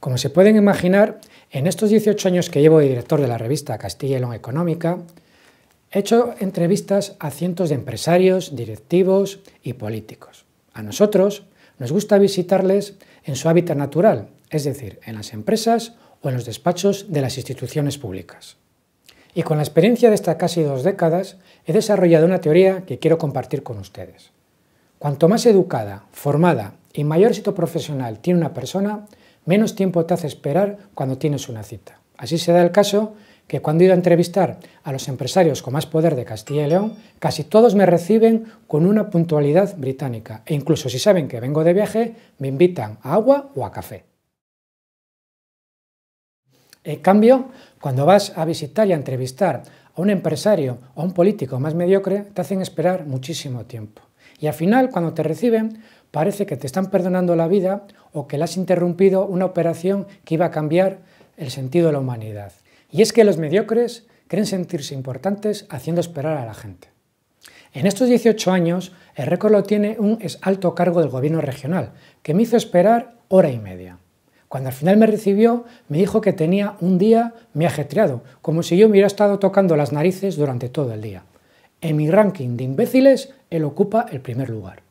Como se pueden imaginar, en estos 18 años que llevo de director de la revista Castilla y León Económica, he hecho entrevistas a cientos de empresarios, directivos y políticos. A nosotros nos gusta visitarles en su hábitat natural, es decir, en las empresas o en los despachos de las instituciones públicas. Y con la experiencia de estas casi dos décadas, he desarrollado una teoría que quiero compartir con ustedes. Cuanto más educada, formada y mayor éxito profesional tiene una persona, menos tiempo te hace esperar cuando tienes una cita. Así se da el caso que cuando he ido a entrevistar a los empresarios con más poder de Castilla y León, casi todos me reciben con una puntualidad británica e incluso si saben que vengo de viaje, me invitan a agua o a café. En cambio, cuando vas a visitar y a entrevistar a un empresario o a un político más mediocre, te hacen esperar muchísimo tiempo. Y al final, cuando te reciben, parece que te están perdonando la vida o que le has interrumpido una operación que iba a cambiar el sentido de la humanidad. Y es que los mediocres creen sentirse importantes haciendo esperar a la gente. En estos 18 años, el récord lo tiene un alto cargo del gobierno regional, que me hizo esperar hora y media. Cuando al final me recibió, me dijo que tenía un día me ajetreado, como si yo me hubiera estado tocando las narices durante todo el día. En mi ranking de imbéciles, él ocupa el primer lugar.